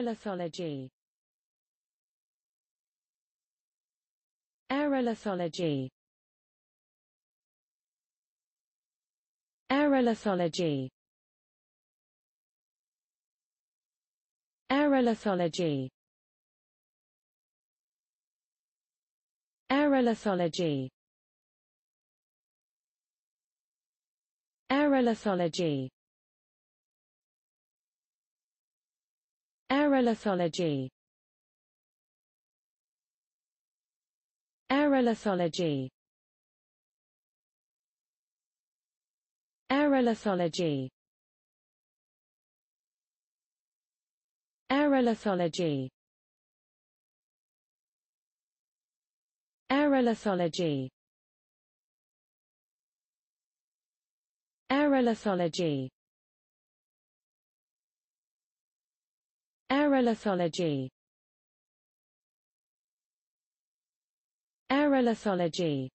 Aerolithology Aerolithology Aerolithology Aerolithology Aerolithology Aerolithology Aerolithology Aerolithology Aerolithology Aerolithology Aerolithology Aerolithology Aerolithology Aerolithology